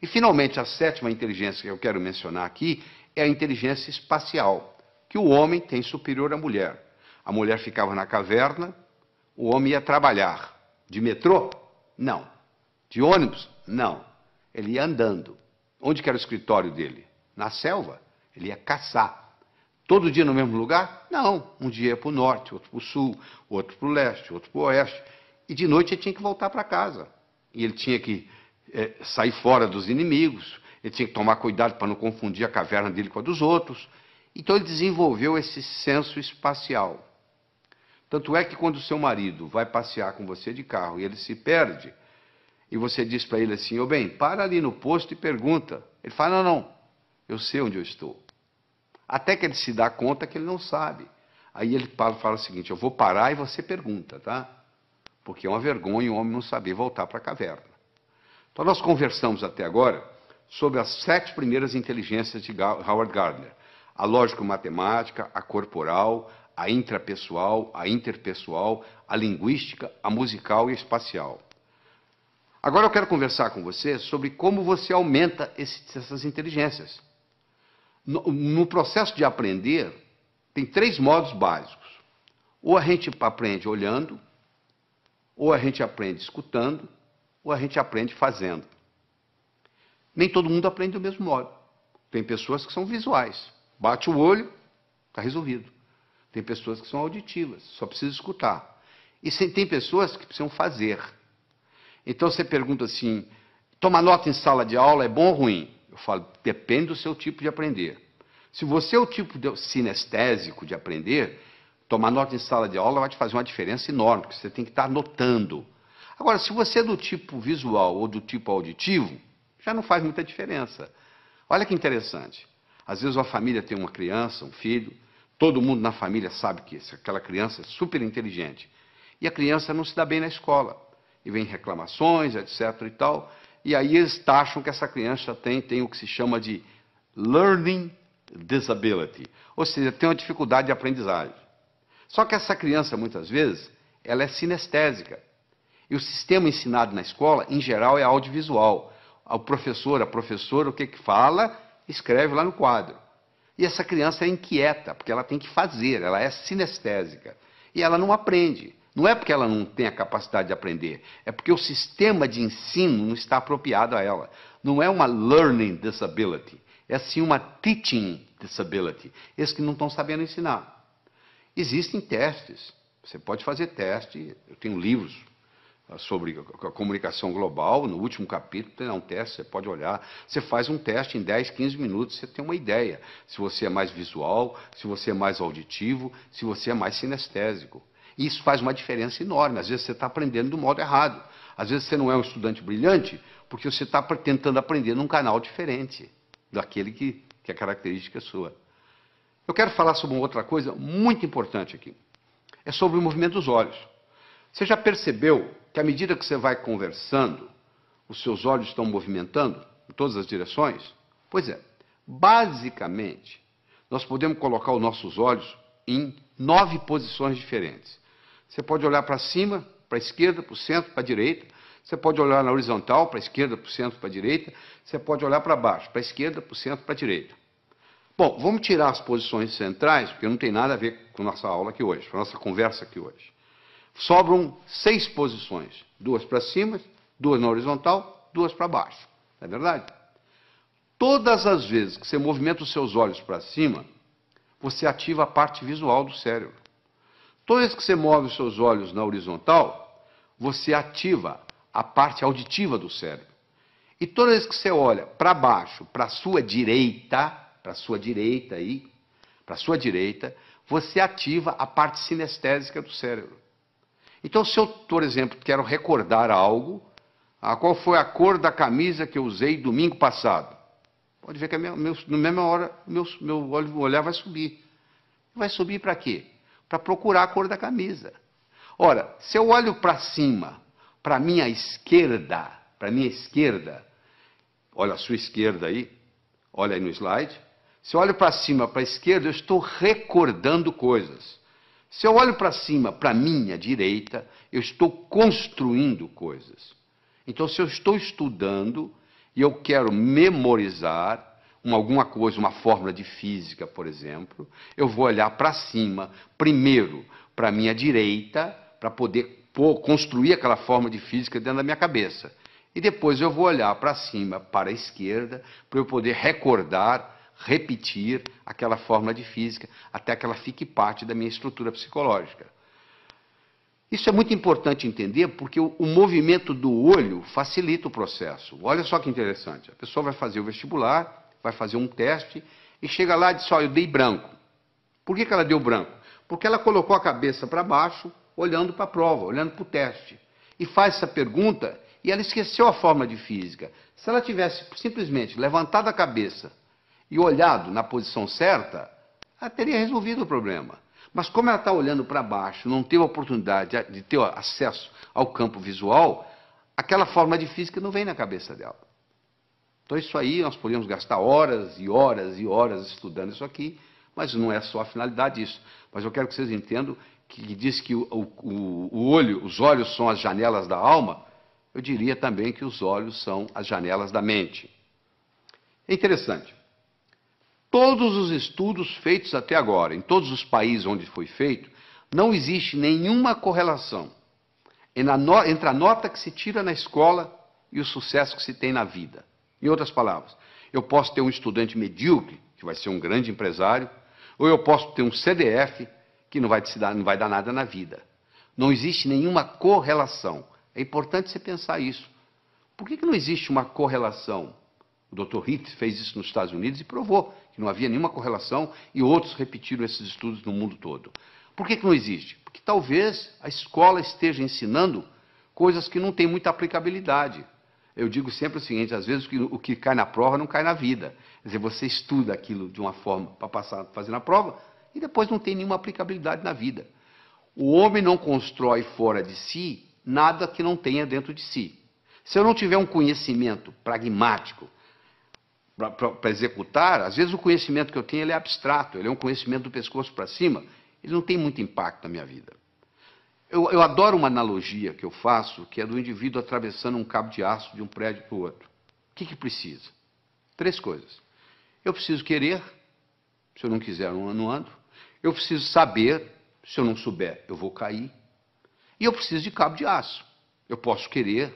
E, finalmente, a sétima inteligência que eu quero mencionar aqui é a inteligência espacial, que o homem tem superior à mulher. A mulher ficava na caverna, o homem ia trabalhar. De metrô? Não. De ônibus? Não. Ele ia andando. Onde era o escritório dele? Na selva. Ele ia caçar. Todo dia no mesmo lugar? Não. Um dia ia para o norte, outro para o sul, outro para o leste, outro para o oeste. E de noite ele tinha que voltar para casa. E ele tinha que é, sair fora dos inimigos, ele tinha que tomar cuidado para não confundir a caverna dele com a dos outros. Então ele desenvolveu esse senso espacial. Tanto é que quando o seu marido vai passear com você de carro e ele se perde, e você diz para ele assim: "Ô oh, bem, para ali no posto e pergunta". Ele fala: "Não, não. Eu sei onde eu estou". Até que ele se dá conta que ele não sabe. Aí ele fala, fala o seguinte: "Eu vou parar e você pergunta, tá?" Porque é uma vergonha o um homem não saber voltar para a caverna. Então, nós conversamos até agora sobre as sete primeiras inteligências de Howard Gardner: a lógico-matemática, a corporal, a intrapessoal, a interpessoal, a linguística, a musical e a espacial. Agora eu quero conversar com você sobre como você aumenta essas inteligências. No, no processo de aprender, tem três modos básicos. Ou a gente aprende olhando, ou a gente aprende escutando, ou a gente aprende fazendo. Nem todo mundo aprende do mesmo modo. Tem pessoas que são visuais. Bate o olho, está resolvido. Tem pessoas que são auditivas, só precisa escutar. E tem pessoas que precisam fazer. Então você pergunta assim: tomar nota em sala de aula é bom ou ruim? Eu falo, depende do seu tipo de aprender. Se você é o tipo de sinestésico de aprender, tomar nota em sala de aula vai te fazer uma diferença enorme, porque você tem que estar anotando. Agora, se você é do tipo visual ou do tipo auditivo, já não faz muita diferença. Olha que interessante. Às vezes uma família tem uma criança, um filho, todo mundo na família sabe que aquela criança é super inteligente. E a criança não se dá bem na escola. E vem reclamações, etc. e tal. E aí eles acham que essa criança tem, tem o que se chama de learning disability, ou seja, tem uma dificuldade de aprendizagem. Só que essa criança, muitas vezes, ela é sinestésica. E o sistema ensinado na escola, em geral, é audiovisual. O professor, a professora, o que, que fala, escreve lá no quadro. E essa criança é inquieta, porque ela tem que fazer, ela é sinestésica. E ela não aprende. Não é porque ela não tem a capacidade de aprender, é porque o sistema de ensino não está apropriado a ela. Não é uma learning disability, é sim uma teaching disability. Esses que não estão sabendo ensinar. Existem testes, você pode fazer teste, eu tenho livros sobre a comunicação global, no último capítulo tem um teste, você pode olhar, você faz um teste em 10, 15 minutos, você tem uma ideia, se você é mais visual, se você é mais auditivo, se você é mais sinestésico. E isso faz uma diferença enorme, às vezes você está aprendendo do modo errado, às vezes você não é um estudante brilhante, porque você está tentando aprender num canal diferente daquele que, que é característica sua. Eu quero falar sobre uma outra coisa muito importante aqui, é sobre o movimento dos olhos. Você já percebeu que à medida que você vai conversando, os seus olhos estão movimentando em todas as direções? Pois é, basicamente, nós podemos colocar os nossos olhos em nove posições diferentes. Você pode olhar para cima, para a esquerda, para o centro, para a direita. Você pode olhar na horizontal, para a esquerda, para o centro, para a direita. Você pode olhar para baixo, para a esquerda, para o centro, para a direita. Bom, vamos tirar as posições centrais, porque não tem nada a ver com nossa aula aqui hoje, com nossa conversa aqui hoje. Sobram seis posições: duas para cima, duas na horizontal, duas para baixo. Não é verdade? Todas as vezes que você movimenta os seus olhos para cima, você ativa a parte visual do cérebro. Toda vez que você move os seus olhos na horizontal, você ativa a parte auditiva do cérebro. E toda vez que você olha para baixo, para a sua direita, para a sua direita aí, para a sua direita, você ativa a parte sinestésica do cérebro. Então, se eu, por exemplo, quero recordar algo, a ah, qual foi a cor da camisa que eu usei domingo passado? Pode ver que minha, na mesma hora meu, meu olhar vai subir. Vai subir para quê? Para procurar a cor da camisa. Ora, se eu olho para cima, para minha esquerda, para minha esquerda, olha a sua esquerda aí, olha aí no slide. Se eu olho para cima, para a esquerda, eu estou recordando coisas. Se eu olho para cima, para a minha direita, eu estou construindo coisas. Então, se eu estou estudando e eu quero memorizar uma, alguma coisa, uma fórmula de física, por exemplo, eu vou olhar para cima, primeiro para a minha direita, para poder pôr, construir aquela fórmula de física dentro da minha cabeça. E depois eu vou olhar para cima, para a esquerda, para eu poder recordar repetir aquela fórmula de física até que ela fique parte da minha estrutura psicológica. Isso é muito importante entender porque o, movimento do olho facilita o processo. Olha só que interessante: a pessoa vai fazer o vestibular, vai fazer um teste e chega lá e diz: Olha, eu dei branco. Por que, que ela deu branco? Porque ela colocou a cabeça para baixo, olhando para a prova, olhando para o teste. E faz essa pergunta e ela esqueceu a forma de física. Se ela tivesse simplesmente levantado a cabeça e olhado na posição certa, ela teria resolvido o problema. Mas como ela está olhando para baixo, não teve oportunidade de ter acesso ao campo visual, aquela forma de física não vem na cabeça dela. Então isso aí nós podemos gastar horas e horas e horas estudando isso aqui, mas não é só a finalidade disso. Mas eu quero que vocês entendam que diz que o, o, o olho, os olhos são as janelas da alma, eu diria também que os olhos são as janelas da mente. É interessante. Todos os estudos feitos até agora, em todos os países onde foi feito, não existe nenhuma correlação entre a nota que se tira na escola e o sucesso que se tem na vida. Em outras palavras, eu posso ter um estudante medíocre, que vai ser um grande empresário, ou eu posso ter um CDF, que não vai, dar, não vai dar nada na vida. Não existe nenhuma correlação. É importante você pensar isso. Por que, que não existe uma correlação? O Dr. Hitz fez isso nos Estados Unidos e provou que não havia nenhuma correlação, e outros repetiram esses estudos no mundo todo. Por que, que não existe? Porque talvez a escola esteja ensinando coisas que não têm muita aplicabilidade. Eu digo sempre o seguinte: às vezes o que, o que cai na prova não cai na vida. Quer dizer, você estuda aquilo de uma forma para passar fazer na prova e depois não tem nenhuma aplicabilidade na vida. O homem não constrói fora de si nada que não tenha dentro de si. Se eu não tiver um conhecimento pragmático, para executar, às vezes o conhecimento que eu tenho ele é abstrato, ele é um conhecimento do pescoço para cima, ele não tem muito impacto na minha vida. Eu, eu, adoro uma analogia que eu faço, que é do indivíduo atravessando um cabo de aço de um prédio para o outro. O que, que precisa? Três coisas. Eu preciso querer, se eu não quiser, eu não ando. Eu preciso saber, se eu não souber, eu vou cair. E eu preciso de cabo de aço. Eu posso querer,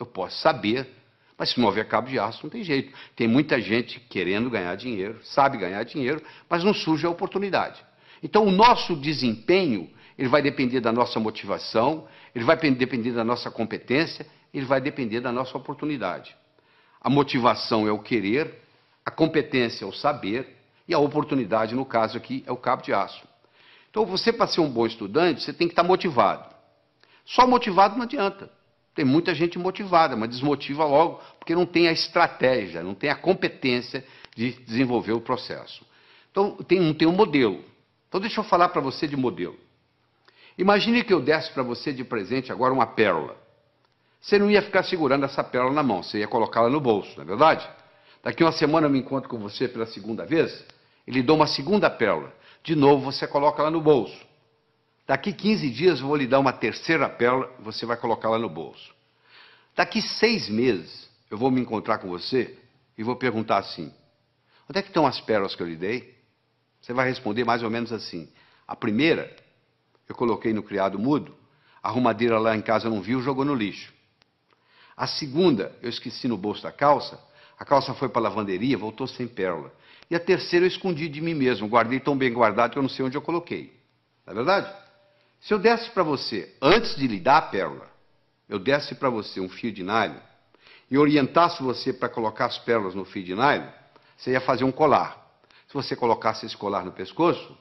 eu posso saber, mas se não houver cabo de aço, não tem jeito. Tem muita gente querendo ganhar dinheiro, sabe ganhar dinheiro, mas não surge a oportunidade. Então, o nosso desempenho ele vai depender da nossa motivação, ele vai depender da nossa competência, ele vai depender da nossa oportunidade. A motivação é o querer, a competência é o saber e a oportunidade, no caso aqui, é o cabo de aço. Então, você para ser um bom estudante, você tem que estar motivado. Só motivado não adianta. Tem muita gente motivada, mas desmotiva logo, porque não tem a estratégia, não tem a competência de desenvolver o processo. Então, tem, não tem um modelo. Então, deixa eu falar para você de modelo. Imagine que eu desse para você de presente agora uma pérola. Você não ia ficar segurando essa pérola na mão, você ia colocá-la no bolso, não é verdade? Daqui uma semana eu me encontro com você pela segunda vez, ele dou uma segunda pérola. De novo, você coloca ela no bolso. Daqui 15 dias eu vou lhe dar uma terceira pérola, você vai colocá-la no bolso. Daqui seis meses, eu vou me encontrar com você e vou perguntar assim: onde é que estão as pérolas que eu lhe dei? Você vai responder mais ou menos assim: a primeira eu coloquei no criado mudo, a arrumadeira lá em casa não viu, jogou no lixo. A segunda eu esqueci no bolso da calça, a calça foi para a lavanderia, voltou sem pérola. E a terceira eu escondi de mim mesmo, guardei tão bem guardado que eu não sei onde eu coloquei. Não é verdade? Se eu desse para você, antes de lhe dar a pérola, eu desse para você um fio de nylon e orientasse você para colocar as pérolas no fio de nylon, você ia fazer um colar. Se você colocasse esse colar no pescoço,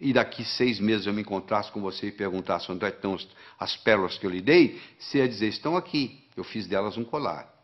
e daqui seis meses eu me encontrasse com você e perguntasse onde é estão as pérolas que eu lhe dei, você ia dizer: estão aqui, eu fiz delas um colar.